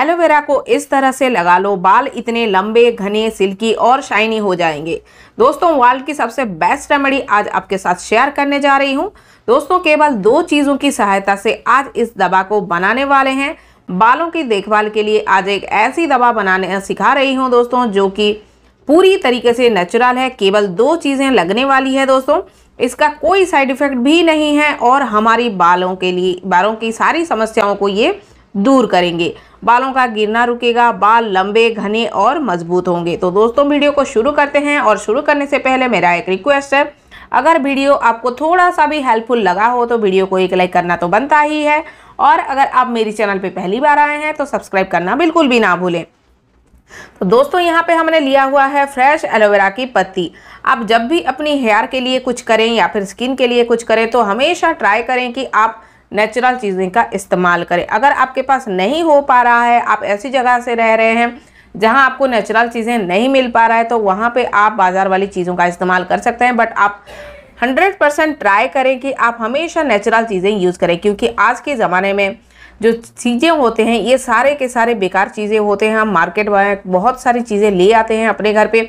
aloe vera को इस तरह से लगा लो बाल इतने लंबे घने सिल्की और शाइनी हो जाएंगे दोस्तों वाल की सबसे बेस्ट रेमेडी आज आपके साथ शेयर करने जा रही हूँ दोस्तों केवल दो चीज़ों की सहायता से आज इस दवा को बनाने वाले हैं बालों की देखभाल के लिए आज एक ऐसी दवा बनाने सिखा रही हूँ दोस्तों जो कि पूरी तरीके से नेचुरल है केवल दो चीज़ें लगने वाली है दोस्तों इसका कोई साइड इफ़ेक्ट भी नहीं है और हमारी बालों के लिए बालों की सारी समस्याओं को ये दूर करेंगे बालों का गिरना रुकेगा बाल लंबे घने और मजबूत होंगे तो दोस्तों वीडियो को शुरू करते हैं और शुरू करने से पहले मेरा एक रिक्वेस्ट है अगर वीडियो आपको थोड़ा सा भी हेल्पफुल लगा हो तो वीडियो को एक लाइक करना तो बनता ही है और अगर आप मेरी चैनल पर पहली बार आए हैं तो सब्सक्राइब करना बिल्कुल भी ना भूलें तो दोस्तों यहाँ पे हमने लिया हुआ है फ्रेश एलोवेरा की पत्ती आप जब भी अपनी हेयर के लिए कुछ करें या फिर स्किन के लिए कुछ करें तो हमेशा ट्राई करें कि आप नेचुरल चीज़ें का इस्तेमाल करें अगर आपके पास नहीं हो पा रहा है आप ऐसी जगह से रह रहे हैं जहां आपको नेचुरल चीज़ें नहीं मिल पा रहा है तो वहां पे आप बाज़ार वाली चीज़ों का इस्तेमाल कर सकते हैं बट आप 100% ट्राई करें कि आप हमेशा नेचुरल चीज़ें यूज़ करें क्योंकि आज के ज़माने में जो चीज़ें होते हैं ये सारे के सारे बेकार चीज़ें होते हैं हम मार्केट में बहुत सारी चीज़ें ले आते हैं अपने घर पे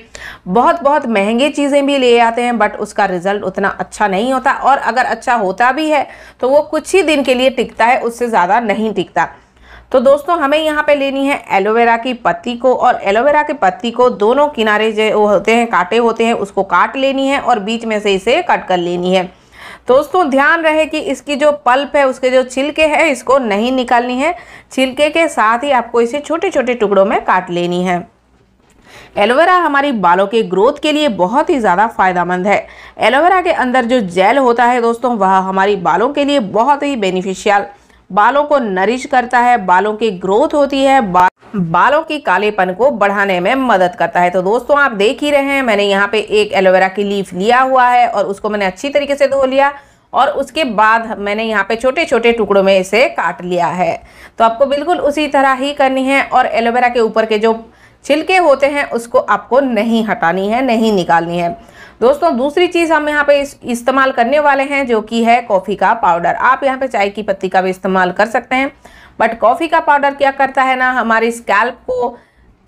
बहुत बहुत महंगी चीज़ें भी ले आते हैं बट उसका रिज़ल्ट उतना अच्छा नहीं होता और अगर अच्छा होता भी है तो वो कुछ ही दिन के लिए टिकता है उससे ज़्यादा नहीं टिकता तो दोस्तों हमें यहाँ पे लेनी है एलोवेरा की पत्ती को और एलोवेरा की पत्ती को दोनों किनारे जो होते हैं कांटे होते हैं उसको काट लेनी है और बीच में से इसे कट कर लेनी है तो दोस्तों ध्यान रहे कि इसकी जो पल्प है उसके जो छिलके हैं इसको नहीं निकालनी है छिलके के साथ ही आपको इसे छोटे छोटे टुकड़ों में काट लेनी है एलोवेरा हमारी बालों के ग्रोथ के लिए बहुत ही ज़्यादा फायदेमंद है एलोवेरा के अंदर जो जेल होता है दोस्तों वह हमारी बालों के लिए बहुत ही बेनिफिशियल बालों को नरिश करता है बालों की ग्रोथ होती है बाल बालों की कालेपन को बढ़ाने में मदद करता है तो दोस्तों आप देख ही रहे हैं मैंने यहाँ पे एक एलोवेरा की लीफ लिया हुआ है और उसको मैंने अच्छी तरीके से धो लिया और उसके बाद मैंने यहाँ पे छोटे छोटे टुकड़ों में इसे काट लिया है तो आपको बिल्कुल उसी तरह ही करनी है और एलोवेरा के ऊपर के जो छिलके होते हैं उसको आपको नहीं हटानी है नहीं निकालनी है दोस्तों दूसरी चीज़ हम यहाँ पे इस्तेमाल करने वाले हैं जो कि है कॉफ़ी का पाउडर आप यहाँ पे चाय की पत्ती का भी इस्तेमाल कर सकते हैं बट कॉफ़ी का पाउडर क्या करता है ना हमारी स्कैल्प को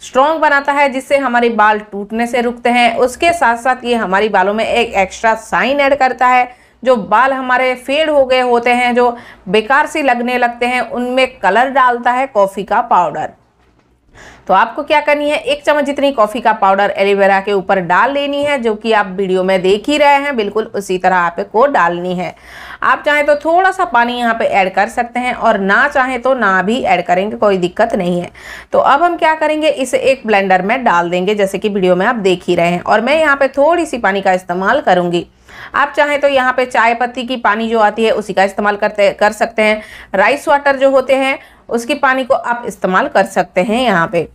स्ट्रॉन्ग बनाता है जिससे हमारे बाल टूटने से रुकते हैं उसके साथ साथ ये हमारी बालों में एक एक्स्ट्रा साइन ऐड करता है जो बाल हमारे फेड हो गए होते हैं जो बेकार से लगने लगते हैं उनमें कलर डालता है कॉफ़ी का पाउडर तो आपको क्या करनी है एक चम्मच जितनी कॉफ़ी का पाउडर एलोवेरा के ऊपर डाल लेनी है जो कि आप वीडियो में देख ही रहे हैं बिल्कुल उसी तरह आपको डालनी है आप चाहें तो थोड़ा सा पानी यहाँ पे ऐड कर सकते हैं और ना चाहें तो ना भी ऐड करेंगे कोई दिक्कत नहीं है तो अब हम क्या करेंगे इसे एक ब्लेंडर में डाल देंगे जैसे कि वीडियो में आप देख ही रहे हैं और मैं यहाँ पर थोड़ी सी पानी का इस्तेमाल करूँगी आप चाहें तो यहाँ पे चाय पत्ती की पानी जो आती है उसी का इस्तेमाल करते कर सकते हैं राइस वाटर जो होते हैं उसकी पानी को आप इस्तेमाल कर सकते हैं यहाँ पे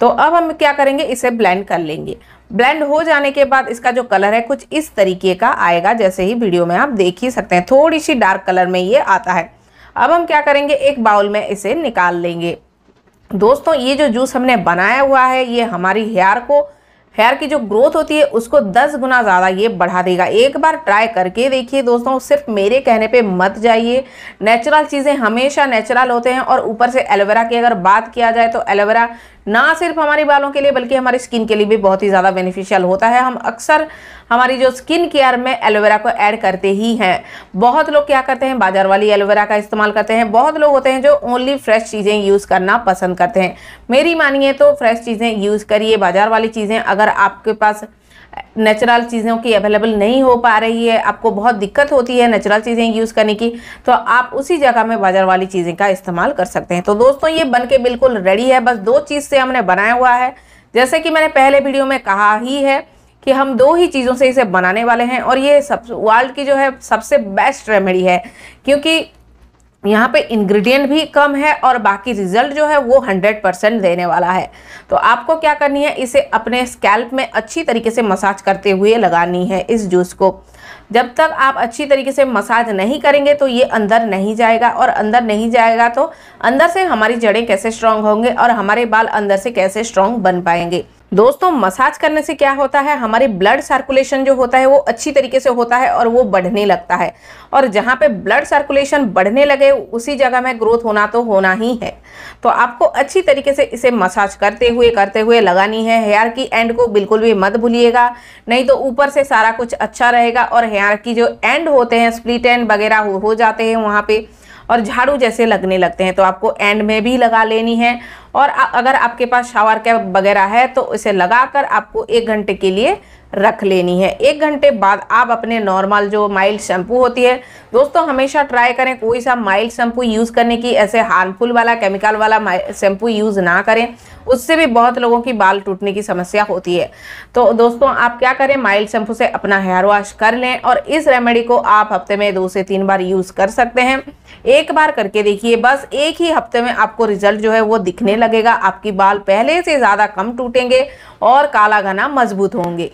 तो अब हम क्या करेंगे इसे ब्लेंड कर लेंगे ब्लेंड हो जाने के बाद इसका जो कलर है कुछ इस तरीके का आएगा जैसे ही वीडियो में आप देख ही सकते हैं थोड़ी सी डार्क कलर में ये आता है अब हम क्या करेंगे एक बाउल में इसे निकाल लेंगे दोस्तों ये जो जूस हमने बनाया हुआ है ये हमारी हेयर को हेयर की जो ग्रोथ होती है उसको 10 गुना ज़्यादा ये बढ़ा देगा एक बार ट्राई करके देखिए दोस्तों सिर्फ मेरे कहने पे मत जाइए नेचुरल चीज़ें हमेशा नेचुरल होते हैं और ऊपर से एलोवेरा की अगर बात किया जाए तो एलोवेरा ना सिर्फ हमारे बालों के लिए बल्कि हमारी स्किन के लिए भी बहुत ही ज़्यादा बेनिफिशियल होता है हम अक्सर हमारी जो स्किन केयर में एलोवेरा को ऐड करते ही हैं बहुत लोग क्या करते हैं बाजार वाली एलोवेरा का इस्तेमाल करते हैं बहुत लोग होते हैं जो ओनली फ्रेश चीज़ें यूज़ करना पसंद करते हैं मेरी मानिए तो फ्रेश चीज़ें यूज़ करिए बाजार वाली चीज़ें अगर आपके पास नेचुरल चीज़ों की अवेलेबल नहीं हो पा रही है आपको बहुत दिक्कत होती है नेचुरल चीज़ें यूज़ करने की तो आप उसी जगह में बाज़ार वाली चीज़ें का इस्तेमाल कर सकते हैं तो दोस्तों ये बन के बिल्कुल रेडी है बस दो चीज़ से हमने बनाया हुआ है जैसे कि मैंने पहले वीडियो में कहा ही है कि हम दो ही चीज़ों से इसे बनाने वाले हैं और ये सब वर्ल्ड की जो है सबसे बेस्ट रेमेडी है क्योंकि यहाँ पे इंग्रेडिएंट भी कम है और बाकी रिजल्ट जो है वो 100 परसेंट देने वाला है तो आपको क्या करनी है इसे अपने स्कैल्प में अच्छी तरीके से मसाज करते हुए लगानी है इस जूस को जब तक आप अच्छी तरीके से मसाज नहीं करेंगे तो ये अंदर नहीं जाएगा और अंदर नहीं जाएगा तो अंदर से हमारी जड़ें कैसे स्ट्रांग होंगे और हमारे बाल अंदर से कैसे स्ट्रांग बन पाएंगे दोस्तों मसाज करने से क्या होता है हमारे ब्लड सर्कुलेशन जो होता है वो अच्छी तरीके से होता है और वो बढ़ने लगता है और जहाँ पे ब्लड सर्कुलेशन बढ़ने लगे उसी जगह में ग्रोथ होना तो होना ही है तो आपको अच्छी तरीके से इसे मसाज करते हुए करते हुए लगानी है हेयर की एंड को बिल्कुल भी मत भूलिएगा नहीं तो ऊपर से सारा कुछ अच्छा रहेगा और हेयर की जो एंड होते हैं स्प्लिट एंड वगैरह हो, हो जाते हैं वहाँ पर और झाड़ू जैसे लगने लगते हैं तो आपको एंड में भी लगा लेनी है और अगर आपके पास शावर कैप वगैरह है तो इसे लगाकर आपको एक घंटे के लिए रख लेनी है एक घंटे बाद आप अपने नॉर्मल जो माइल्ड शैम्पू होती है दोस्तों हमेशा ट्राई करें कोई सा माइल्ड शैम्पू यूज़ करने की ऐसे हार्मफुल वाला केमिकल वाला शैम्पू यूज़ ना करें उससे भी बहुत लोगों की बाल टूटने की समस्या होती है तो दोस्तों आप क्या करें माइल्ड शैम्पू से अपना हेयर वॉश कर लें और इस रेमेडी को आप हफ्ते में दो से तीन बार यूज़ कर सकते हैं एक बार करके देखिए बस एक ही हफ्ते में आपको रिजल्ट जो है वो दिखने लगेगा आपकी बाल पहले से ज़्यादा कम टूटेंगे और काला घना मजबूत होंगे